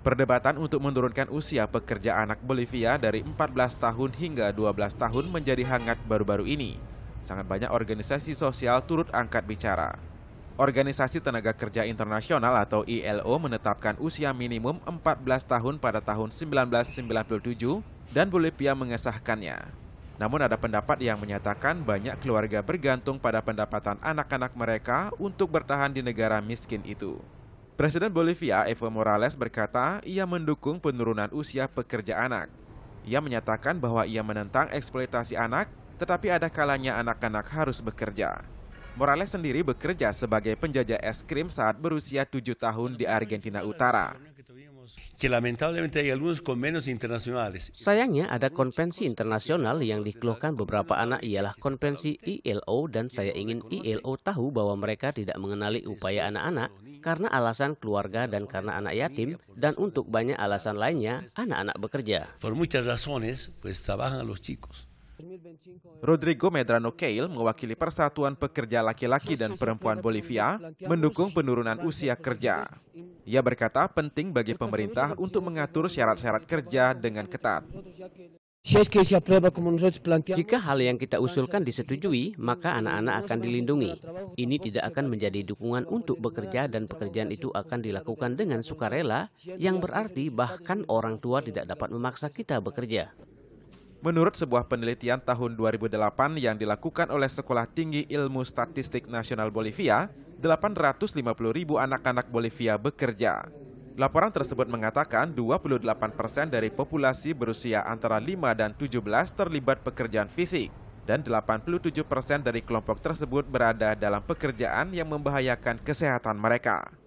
Perdebatan untuk menurunkan usia pekerja anak Bolivia dari 14 tahun hingga 12 tahun menjadi hangat baru-baru ini. Sangat banyak organisasi sosial turut angkat bicara. Organisasi Tenaga Kerja Internasional atau ILO menetapkan usia minimum 14 tahun pada tahun 1997 dan Bolivia mengesahkannya. Namun ada pendapat yang menyatakan banyak keluarga bergantung pada pendapatan anak-anak mereka untuk bertahan di negara miskin itu. Presiden Bolivia Evo Morales berkata ia mendukung penurunan usia pekerja anak. Ia menyatakan bahwa ia menentang eksploitasi anak, tetapi ada kalanya anak-anak harus bekerja. Morales sendiri bekerja sebagai penjajah es krim saat berusia 7 tahun di Argentina Utara. Sayangnya ada konvensi internasional yang dikeluhkan beberapa anak ialah konvensi ILO e dan saya ingin ILO e tahu bahwa mereka tidak mengenali upaya anak-anak karena alasan keluarga dan karena anak yatim dan untuk banyak alasan lainnya anak-anak bekerja. Por muchas razones pues trabajan los chicos. Rodrigo Medrano Keil mewakili Persatuan Pekerja Laki-Laki dan Perempuan Bolivia mendukung penurunan usia kerja. Ia berkata penting bagi pemerintah untuk mengatur syarat-syarat kerja dengan ketat. Jika hal yang kita usulkan disetujui, maka anak-anak akan dilindungi. Ini tidak akan menjadi dukungan untuk bekerja dan pekerjaan itu akan dilakukan dengan sukarela, yang berarti bahkan orang tua tidak dapat memaksa kita bekerja. Menurut sebuah penelitian tahun 2008 yang dilakukan oleh Sekolah Tinggi Ilmu Statistik Nasional Bolivia, 850 ribu anak-anak Bolivia bekerja. Laporan tersebut mengatakan 28 persen dari populasi berusia antara 5 dan 17 terlibat pekerjaan fisik dan 87 persen dari kelompok tersebut berada dalam pekerjaan yang membahayakan kesehatan mereka.